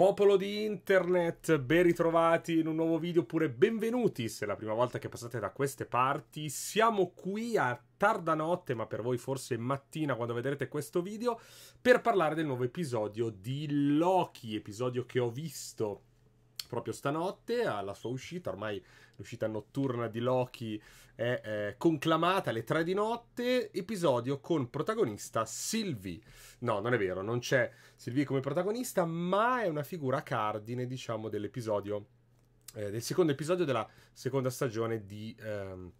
Popolo di internet, ben ritrovati in un nuovo video oppure benvenuti se è la prima volta che passate da queste parti. Siamo qui a tarda notte, ma per voi forse mattina quando vedrete questo video, per parlare del nuovo episodio di Loki, episodio che ho visto proprio stanotte alla sua uscita, ormai l'uscita notturna di Loki è eh, conclamata alle tre di notte, episodio con protagonista Sylvie. No, non è vero, non c'è Sylvie come protagonista, ma è una figura cardine, diciamo, dell'episodio, eh, del secondo episodio della seconda stagione di... Ehm,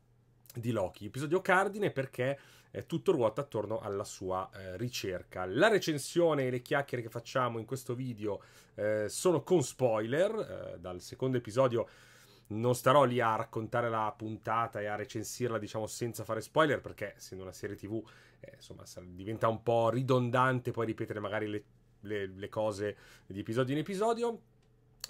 di Loki. Episodio cardine perché eh, tutto ruota attorno alla sua eh, ricerca. La recensione e le chiacchiere che facciamo in questo video eh, sono con spoiler. Eh, dal secondo episodio non starò lì a raccontare la puntata e a recensirla, diciamo, senza fare spoiler, perché essendo una serie TV, eh, insomma, diventa un po' ridondante poi ripetere magari le, le, le cose di episodio in episodio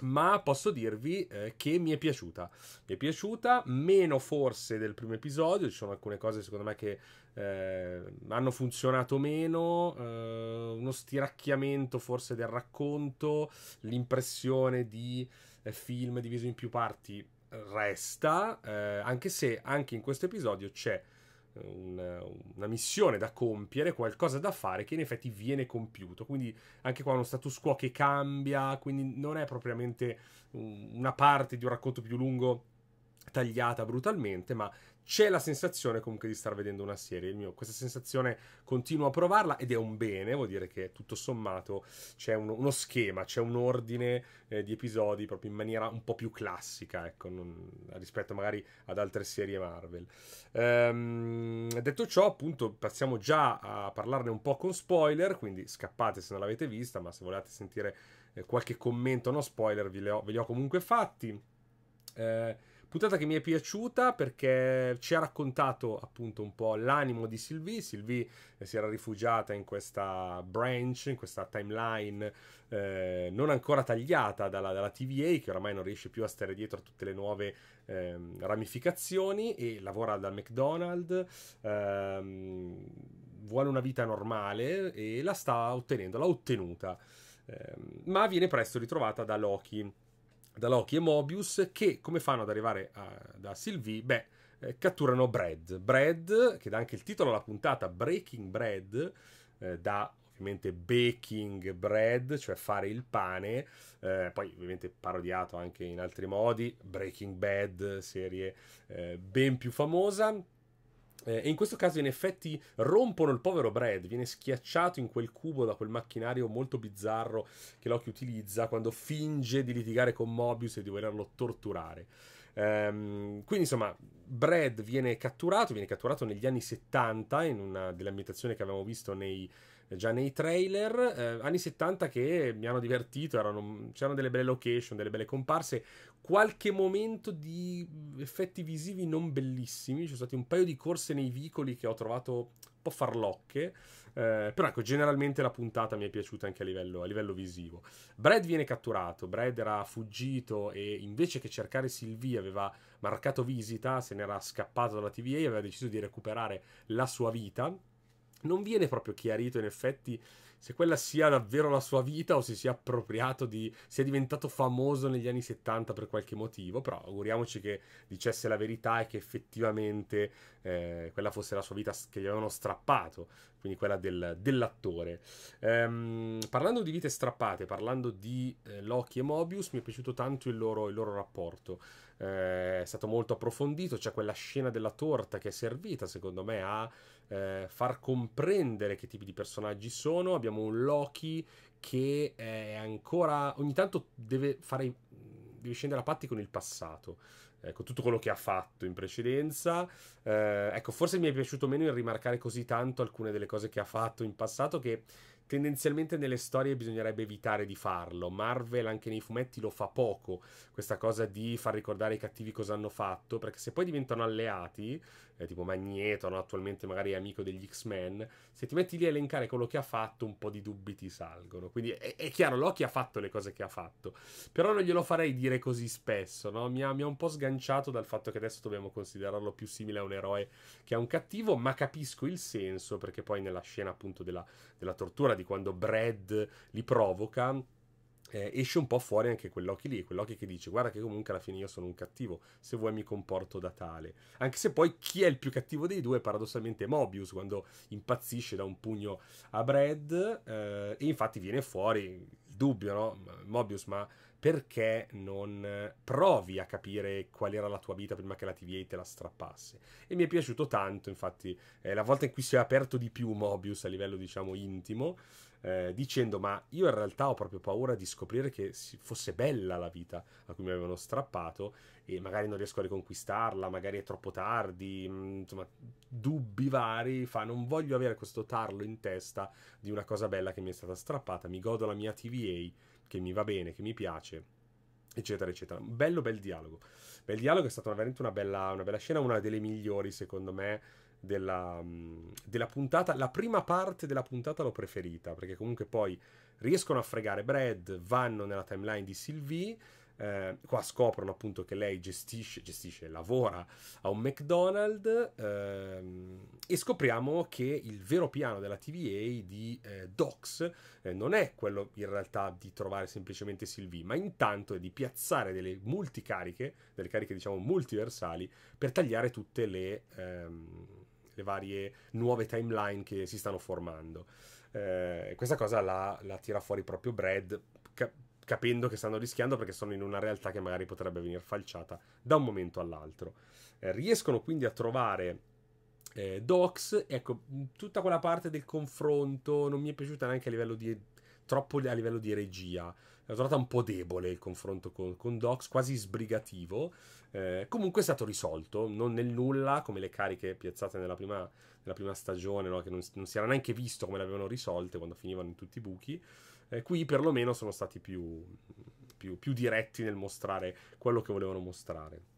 ma posso dirvi eh, che mi è piaciuta. Mi è piaciuta meno forse del primo episodio, ci sono alcune cose secondo me che eh, hanno funzionato meno, eh, uno stiracchiamento forse del racconto, l'impressione di eh, film diviso in più parti resta, eh, anche se anche in questo episodio c'è una, una missione da compiere, qualcosa da fare che in effetti viene compiuto. Quindi anche qua uno status quo che cambia, quindi non è propriamente una parte di un racconto più lungo tagliata brutalmente, ma c'è la sensazione comunque di star vedendo una serie. Mio, questa sensazione continuo a provarla ed è un bene, vuol dire che tutto sommato c'è uno, uno schema, c'è un ordine eh, di episodi proprio in maniera un po' più classica, ecco, non, rispetto magari ad altre serie Marvel. Ehm, detto ciò, appunto, passiamo già a parlarne un po' con spoiler, quindi scappate se non l'avete vista, ma se volete sentire eh, qualche commento no spoiler, ve li ho, ve li ho comunque fatti. Ehm. Puntata che mi è piaciuta perché ci ha raccontato appunto un po' l'animo di Sylvie. Sylvie eh, si era rifugiata in questa branch, in questa timeline eh, non ancora tagliata dalla, dalla, TVA, che oramai non riesce più a stare dietro a tutte le nuove eh, ramificazioni e lavora dal McDonald's. Ehm, vuole una vita normale e la sta ottenendo, l'ha ottenuta, ehm, ma viene presto ritrovata da Loki da Loki e Mobius che come fanno ad arrivare a, da Sylvie? Beh, eh, catturano Brad. Brad, che dà anche il titolo alla puntata, Breaking Bread, eh, da ovviamente baking bread, cioè fare il pane, eh, poi ovviamente parodiato anche in altri modi, Breaking Bad, serie eh, ben più famosa, eh, e in questo caso in effetti rompono il povero Brad, viene schiacciato in quel cubo da quel macchinario molto bizzarro che Loki utilizza quando finge di litigare con Mobius e di volerlo torturare. Um, quindi insomma, Brad viene catturato, viene catturato negli anni 70 in una delle ambientazioni che avevamo visto nei, eh, già nei trailer. Eh, anni 70 che mi hanno divertito, erano, c'erano delle belle location, delle belle comparse, qualche momento di effetti visivi non bellissimi. Ci sono stati un paio di corse nei vicoli che ho trovato un po' farlocche. Eh, però ecco, generalmente la puntata mi è piaciuta anche a livello, a livello, visivo. Brad viene catturato, Brad era fuggito e invece che cercare Sylvie aveva marcato visita, se n'era scappato dalla TVA e aveva deciso di recuperare la sua vita non viene proprio chiarito in effetti se quella sia davvero la sua vita o se sia appropriato di... sia diventato famoso negli anni 70 per qualche motivo, però auguriamoci che dicesse la verità e che effettivamente eh, quella fosse la sua vita che gli avevano strappato quindi quella del, dell'attore. Ehm, parlando di vite strappate, parlando di eh, Loki e Mobius, mi è piaciuto tanto il loro, il loro rapporto. Eh, è stato molto approfondito, c'è quella scena della torta che è servita, secondo me, a eh, far comprendere che tipi di personaggi sono. Abbiamo un Loki che è ancora ogni tanto deve fare deve scendere a patti con il passato ecco, tutto quello che ha fatto in precedenza. Eh, ecco, forse mi è piaciuto meno il rimarcare così tanto alcune delle cose che ha fatto in passato che Tendenzialmente nelle storie bisognerebbe evitare di farlo. Marvel anche nei fumetti lo fa poco, questa cosa di far ricordare i cattivi cosa hanno fatto, perché se poi diventano alleati, eh, tipo Magneto, no? attualmente magari è amico degli X-Men, se ti metti lì a elencare quello che ha fatto, un po' di dubbi ti salgono. Quindi è, è chiaro, Loki ha fatto le cose che ha fatto, però non glielo farei dire così spesso, no? mi, ha, mi ha un po' sganciato dal fatto che adesso dobbiamo considerarlo più simile a un eroe che a un cattivo, ma capisco il senso, perché poi nella scena appunto della, della tortura di quando Brad li provoca, eh, esce un po' fuori anche quell'occhio lì, quell'occhio che dice guarda che comunque alla fine io sono un cattivo, se vuoi mi comporto da tale. Anche se poi chi è il più cattivo dei due è paradossalmente Mobius quando impazzisce da un pugno a Brad eh, e infatti viene fuori dubbio, no? Mobius, ma perché non provi a capire qual era la tua vita prima che la TVA te la strappasse? E mi è piaciuto tanto, infatti, eh, la volta in cui si è aperto di più Mobius a livello, diciamo, intimo, eh, dicendo ma io in realtà ho proprio paura di scoprire che fosse bella la vita a cui mi avevano strappato e magari non riesco a riconquistarla, magari è troppo tardi, mm, insomma dubbi vari, fa non voglio avere questo tarlo in testa di una cosa bella che mi è stata strappata, mi godo la mia TVA che mi va bene, che mi piace eccetera, eccetera. Bello, bel dialogo. Bel dialogo è stata veramente una bella, una bella scena, una delle migliori, secondo me, della, mm, della, puntata. La prima parte della puntata l'ho preferita, perché comunque poi riescono a fregare Brad, vanno nella timeline di Sylvie. Eh, qua scoprono appunto che lei gestisce, gestisce lavora a un McDonald's ehm, e scopriamo che il vero piano della TVA di eh, Docs eh, non è quello in realtà di trovare semplicemente Sylvie, ma intanto è di piazzare delle multicariche, delle cariche diciamo multiversali, per tagliare tutte le... Ehm, le varie nuove timeline che si stanno formando. Eh, questa cosa la, la, tira fuori proprio Brad, cap- capendo che stanno rischiando perché sono in una realtà che magari potrebbe venire falciata da un momento all'altro. Eh, riescono quindi a trovare eh, Docs, ecco, tutta quella parte del confronto non mi è piaciuta neanche a livello di troppo a livello di regia l'ho trovata un po' debole il confronto con, con Docs, quasi sbrigativo. Eh, comunque è stato risolto, non nel nulla, come le cariche piazzate nella prima, nella prima stagione, no? che non, non, si era neanche visto come le avevano risolte quando finivano in tutti i buchi. Eh, qui perlomeno sono stati più, più, più diretti nel mostrare quello che volevano mostrare.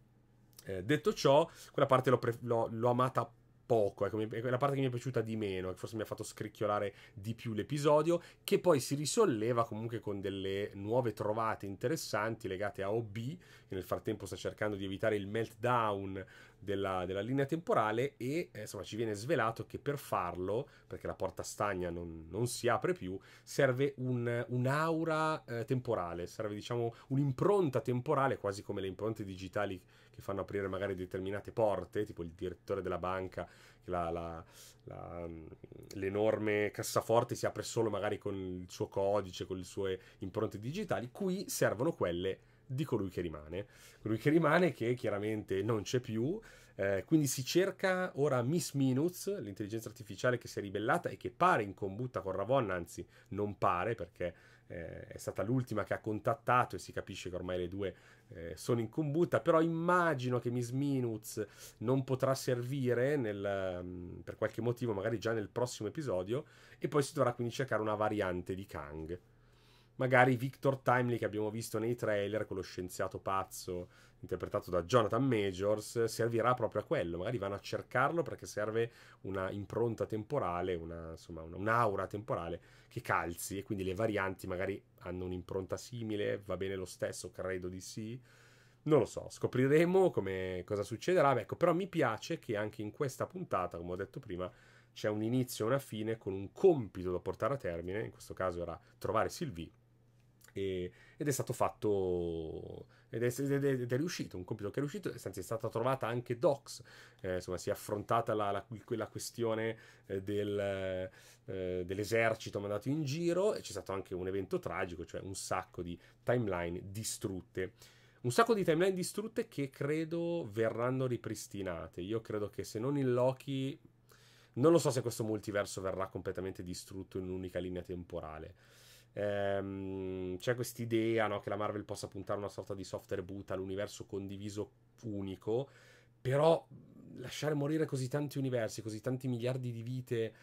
Eh, detto ciò, quella parte l'ho, pre- l'ho, l'ho amata poco, ecco, è la parte che mi è piaciuta di meno, che forse mi ha fatto scricchiolare di più l'episodio, che poi si risolleva comunque con delle nuove trovate interessanti legate a OB, che nel frattempo sta cercando di evitare il meltdown della, della linea temporale e eh, insomma ci viene svelato che per farlo, perché la porta stagna non, non si apre più, serve un, un'aura eh, temporale, serve diciamo un'impronta temporale, quasi come le impronte digitali che fanno aprire magari determinate porte, tipo il direttore della banca, la, la, la, mm, l'enorme cassaforte si apre solo magari con il suo codice, con le sue impronte digitali, qui servono quelle di colui che rimane. Colui che rimane che chiaramente non c'è più, eh, quindi si cerca ora Miss Minutes, l'intelligenza artificiale che si è ribellata e che pare in combutta con Ravonna, anzi non pare perché eh, è stata l'ultima che ha contattato e si capisce che ormai le due eh, sono in combutta, però immagino che Miss Minutes non potrà servire nel, mm, per qualche motivo, magari già nel prossimo episodio, e poi si dovrà quindi cercare una variante di Kang magari Victor Timely che abbiamo visto nei trailer, quello scienziato pazzo interpretato da Jonathan Majors, servirà proprio a quello. Magari vanno a cercarlo perché serve una impronta temporale, una, insomma, un'aura temporale che calzi e quindi le varianti magari hanno un'impronta simile, va bene lo stesso, credo di sì. Non lo so, scopriremo come, cosa succederà. Ecco, però mi piace che anche in questa puntata, come ho detto prima, c'è un inizio e una fine con un compito da portare a termine, in questo caso era trovare Sylvie e, ed è stato fatto ed è, ed, è, ed è, riuscito, un compito che è riuscito, anzi è stata trovata anche Docs, eh, insomma si è affrontata la, la, la questione eh, del, eh, dell'esercito mandato in giro e c'è stato anche un evento tragico, cioè un sacco di timeline distrutte. Un sacco di timeline distrutte che credo verranno ripristinate. Io credo che se non in Loki non lo so se questo multiverso verrà completamente distrutto in un'unica linea temporale. Ehm, c'è quest'idea no, che la Marvel possa puntare una sorta di soft reboot all'universo condiviso unico, però lasciare morire così tanti universi, così tanti miliardi di vite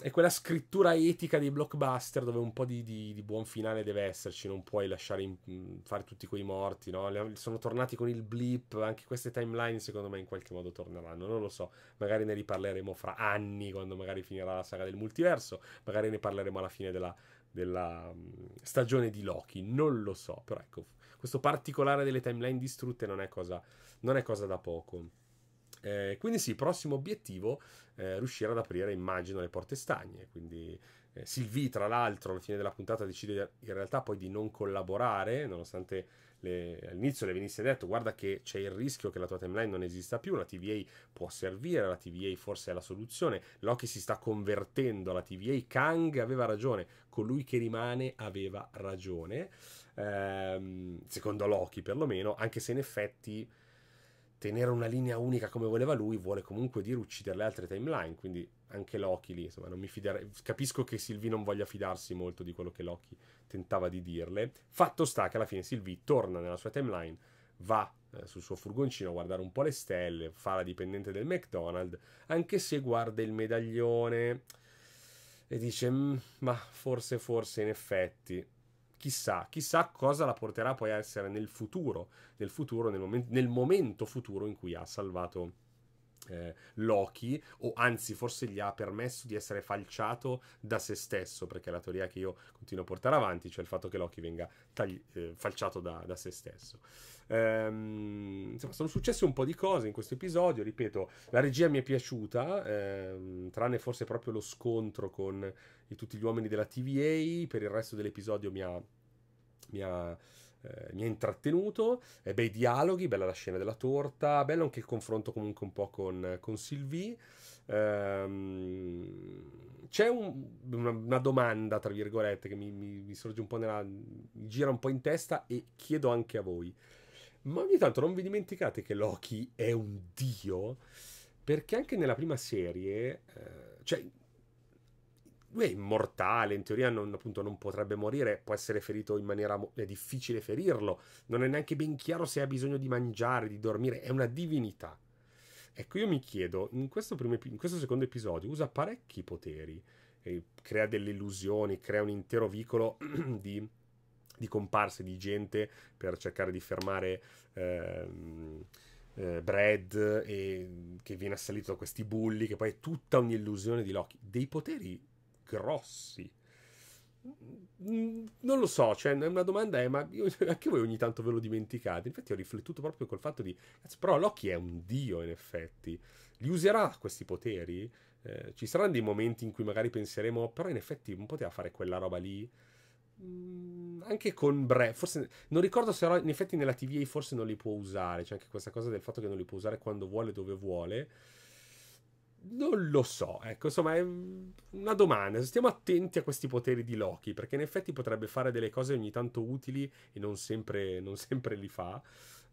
è quella scrittura etica dei blockbuster dove un po' di, di, di buon finale deve esserci, non puoi lasciare in, fare tutti quei morti, no? Sono tornati con il blip, anche queste timeline secondo me in qualche modo torneranno, non lo so, magari ne riparleremo fra anni quando magari finirà la saga del multiverso, magari ne parleremo alla fine della, della mm, stagione di Loki. Non lo so, però ecco, questo particolare delle timeline distrutte non è cosa, non è cosa da poco. Eh, quindi sì, prossimo obiettivo, eh, riuscire ad aprire, immagino, le porte stagne. Quindi eh, Sylvie, tra l'altro, alla fine della puntata decide in realtà poi di non collaborare, nonostante le, all'inizio le venisse detto guarda che c'è il rischio che la tua timeline non esista più, la TVA può servire, la TVA forse è la soluzione, Loki si sta convertendo alla TVA, Kang aveva ragione, colui che rimane aveva ragione, ehm, secondo Loki perlomeno, anche se in effetti tenere una linea unica come voleva lui vuole comunque dire uccidere le altre timeline, quindi anche Loki lì, insomma, non mi fiderei. Capisco che Sylvie non voglia fidarsi molto di quello che Loki tentava di dirle. Fatto sta che alla fine Sylvie torna nella sua timeline, va eh, sul suo furgoncino a guardare un po' le stelle, fa la dipendente del McDonald's, anche se guarda il medaglione e dice, mm, ma forse, forse in effetti chissà, chissà cosa la porterà poi a essere nel futuro, nel futuro, nel, momen- nel momento futuro in cui ha salvato eh, Loki, o anzi forse gli ha permesso di essere falciato da se stesso, perché è la teoria che io continuo a portare avanti, cioè il fatto che Loki venga tagli- eh, falciato da, da, se stesso. Ehm, insomma, sono successe un po' di cose in questo episodio, ripeto, la regia mi è piaciuta, ehm, tranne forse proprio lo scontro con tutti gli uomini della TVA, per il resto dell'episodio mi ha... Mi ha eh, mi ha intrattenuto, eh, bei dialoghi, bella la scena della torta, bello anche il confronto comunque un po' con, con Sylvie. Ehm, c'è un, una, una, domanda, tra virgolette, che mi, mi, mi sorge un po' nella... mi gira un po' in testa e chiedo anche a voi. Ma ogni tanto non vi dimenticate che Loki è un dio, perché anche nella prima serie, eh, cioè lui è immortale, in teoria non, appunto, non, potrebbe morire, può essere ferito in maniera... è difficile ferirlo, non è neanche ben chiaro se ha bisogno di mangiare, di dormire, è una divinità. Ecco, io mi chiedo, in questo, primo, in questo secondo episodio usa parecchi poteri, eh, crea delle illusioni, crea un intero vicolo di, di comparse, di gente per cercare di fermare... Ehm, eh, Brad e, che viene assalito da questi bulli, che poi è tutta un'illusione di Loki. Dei poteri grossi. Mm, non lo so, cioè, una domanda è, eh, ma io, anche voi ogni tanto ve lo dimenticate. Infatti ho riflettuto proprio col fatto di, cazzo, però Loki è un dio in effetti. Li userà questi poteri? Eh, ci saranno dei momenti in cui magari penseremo, però in effetti non poteva fare quella roba lì. Mm, anche con Bre, forse non ricordo se in effetti nella TVA forse non li può usare, c'è anche questa cosa del fatto che non li può usare quando vuole, dove vuole. Non lo so, ecco, insomma è una domanda. Stiamo attenti a questi poteri di Loki, perché in effetti potrebbe fare delle cose ogni tanto utili e non sempre, non sempre li fa.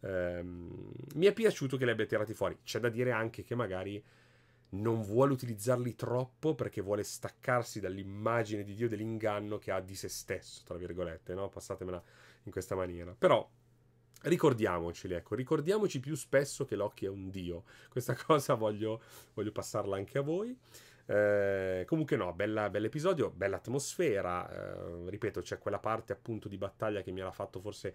Ehm, mi è piaciuto che li abbia tirati fuori. C'è da dire anche che magari non vuole utilizzarli troppo perché vuole staccarsi dall'immagine di Dio dell'inganno che ha di se stesso, tra virgolette, no? Passatemela in questa maniera. Però Ricordiamoceli, ecco, ricordiamoci più spesso che Loki è un dio. Questa cosa voglio, voglio passarla anche a voi. Eh, comunque no, bella, episodio, bella atmosfera. Eh, ripeto, c'è quella parte appunto di battaglia che mi ha fatto forse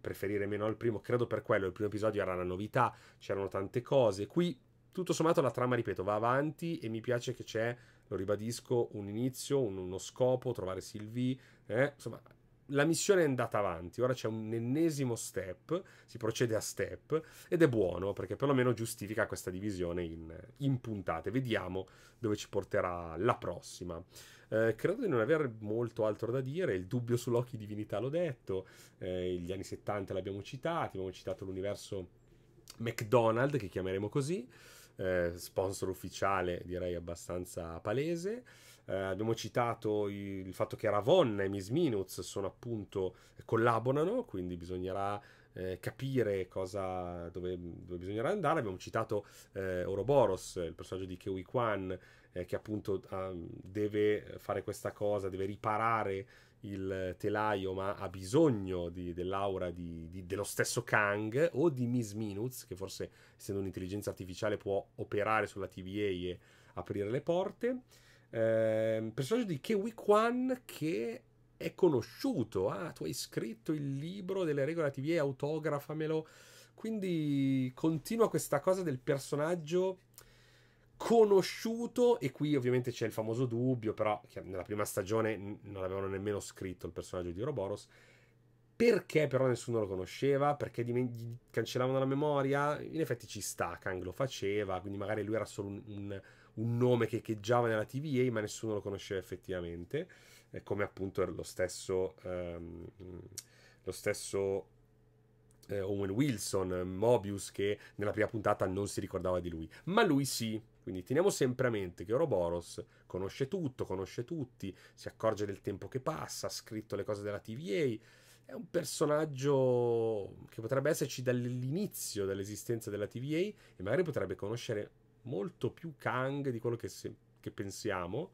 preferire meno al primo. Credo per quello, il primo episodio era una novità, c'erano tante cose. Qui, tutto sommato, la trama, ripeto, va avanti e mi piace che c'è, lo ribadisco, un inizio, un, uno scopo, trovare Sylvie. Eh, insomma, la missione è andata avanti, ora c'è un ennesimo step, si procede a step ed è buono perché perlomeno giustifica questa divisione in, in puntate. Vediamo dove ci porterà la prossima. Eh, credo di non avere molto altro da dire, il dubbio su Loki Divinità l'ho detto, eh, gli anni 70 l'abbiamo citato, abbiamo citato l'universo McDonald's che chiameremo così, eh, sponsor ufficiale direi abbastanza palese. Eh, abbiamo citato il fatto che Ravon e Miss Minutes sono appunto eh, collaborano, quindi bisognerà eh, capire cosa, dove, dove, bisognerà andare. Abbiamo citato eh, Ouroboros, il personaggio di Kewi Kwan, eh, che appunto um, deve fare questa cosa, deve riparare il telaio, ma ha bisogno di, dell'aura di, di, dello stesso Kang o di Miss Minutes, che forse essendo un'intelligenza artificiale può operare sulla TVA e aprire le porte. Ehm, personaggio di Kewi Kwan che è conosciuto. Ah, tu hai scritto il libro delle regole TV, eh, autografamelo. Quindi continua questa cosa del personaggio conosciuto e qui ovviamente c'è il famoso dubbio, però nella prima stagione non avevano nemmeno scritto il personaggio di Roboros. Perché però nessuno lo conosceva? Perché gli cancellavano la memoria? In effetti ci sta, Kang lo faceva, quindi magari lui era solo un, un un nome che echeggiava nella TVA, ma nessuno lo conosceva effettivamente, eh, come appunto lo stesso, ehm, lo stesso eh, Owen Wilson, Mobius, che nella prima puntata non si ricordava di lui, ma lui sì. Quindi teniamo sempre a mente che Oroboros conosce tutto, conosce tutti, si accorge del tempo che passa, ha scritto le cose della TVA, è un personaggio che potrebbe esserci dall'inizio dell'esistenza della TVA e magari potrebbe conoscere molto più Kang di quello che, se, che pensiamo.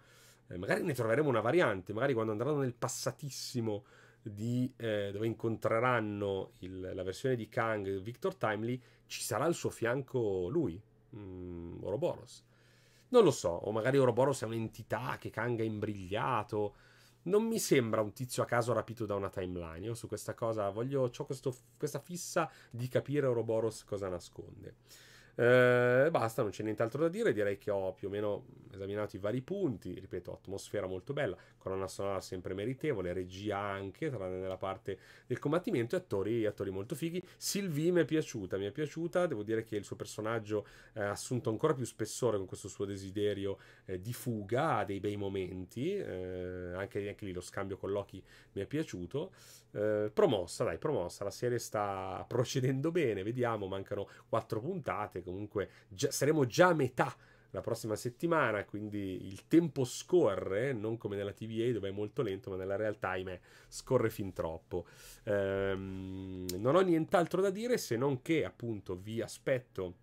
Eh, magari ne troveremo una variante, magari quando andranno nel passatissimo di, eh, dove incontreranno il, la versione di Kang Victor Timely, ci sarà al suo fianco lui, mm, Oroboros. Non lo so, o magari Oroboros è un'entità che Kang ha imbrigliato. Non mi sembra un tizio a caso rapito da una timeline. Io su questa cosa voglio, ho questo, questa fissa di capire Oroboros cosa nasconde. Eh, basta, non c'è nient'altro da dire. Direi che ho più o meno esaminato i vari punti. Ripeto, atmosfera molto bella, colonna sonora sempre meritevole, regia anche, tranne nella parte del combattimento, e attori, attori molto fighi. Sylvie mi è piaciuta, mi è piaciuta. Devo dire che il suo personaggio eh, ha assunto ancora più spessore con questo suo desiderio eh, di fuga, ha dei bei momenti. Eh, anche, anche, lì lo scambio con Loki mi è piaciuto. Eh, promossa, dai, promossa. La serie sta procedendo bene, vediamo, mancano quattro puntate comunque già, saremo già a metà la prossima settimana, quindi il tempo scorre, non come nella TVA dove è molto lento, ma nella realtà, ahimè, scorre fin troppo. Ehm, non ho nient'altro da dire se non che appunto vi aspetto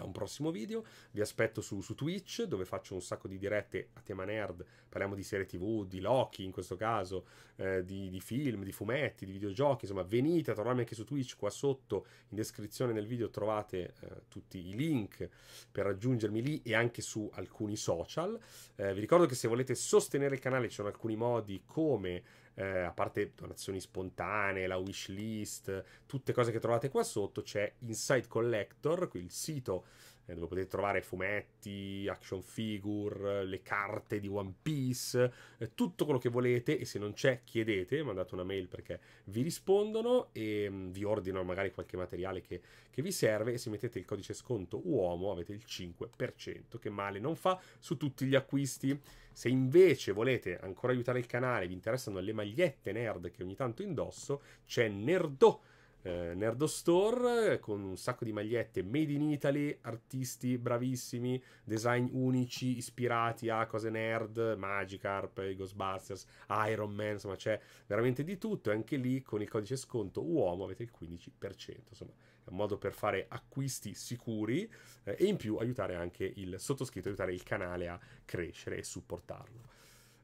a un prossimo video. Vi aspetto su, su, Twitch dove faccio un sacco di dirette a tema nerd. Parliamo di serie TV, di Loki in questo caso, eh, di, di, film, di fumetti, di videogiochi. Insomma, venite a trovarmi anche su Twitch. Qua sotto in descrizione del video trovate eh, tutti i link per raggiungermi lì e anche su alcuni social. Eh, vi ricordo che se volete sostenere il canale ci sono alcuni modi come eh, a parte donazioni spontanee, la wishlist, tutte cose che trovate qua sotto, c'è Inside Collector, qui il sito eh, dove potete trovare fumetti, action figure, le carte di One Piece, eh, tutto quello che volete e se non c'è chiedete, mandate una mail perché vi rispondono e mh, mm, vi ordinano magari qualche materiale che, che vi serve e se mettete il codice sconto uomo avete il 5% che male non fa su tutti gli acquisti. Se invece volete ancora aiutare il canale, vi interessano le magliette nerd che ogni tanto indosso, c'è Nerdo eh, Store eh, con un sacco di magliette made in Italy, artisti bravissimi, design unici, ispirati a cose nerd, Magikarp, Ghostbusters, Iron Man, insomma c'è veramente di tutto e anche lì con il codice sconto uomo avete il 15%, insomma è un modo per fare acquisti sicuri eh, e in più aiutare anche il sottoscritto, aiutare il canale a crescere e supportarlo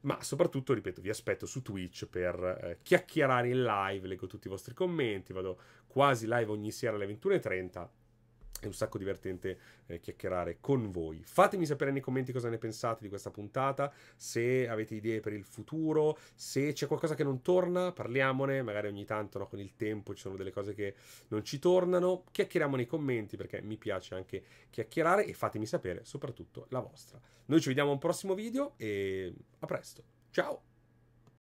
ma soprattutto, ripeto, vi aspetto su Twitch per eh, chiacchierare in live, leggo tutti i vostri commenti, vado quasi live ogni sera alle 21.30 è un sacco divertente eh, chiacchierare con voi. Fatemi sapere nei commenti cosa ne pensate di questa puntata, se avete idee per il futuro, se c'è qualcosa che non torna, parliamone, magari ogni tanto no, con il tempo ci sono delle cose che non ci tornano. Chiacchieriamo nei commenti perché mi piace anche chiacchierare e fatemi sapere soprattutto la vostra. Noi ci vediamo a un prossimo video e a presto. Ciao!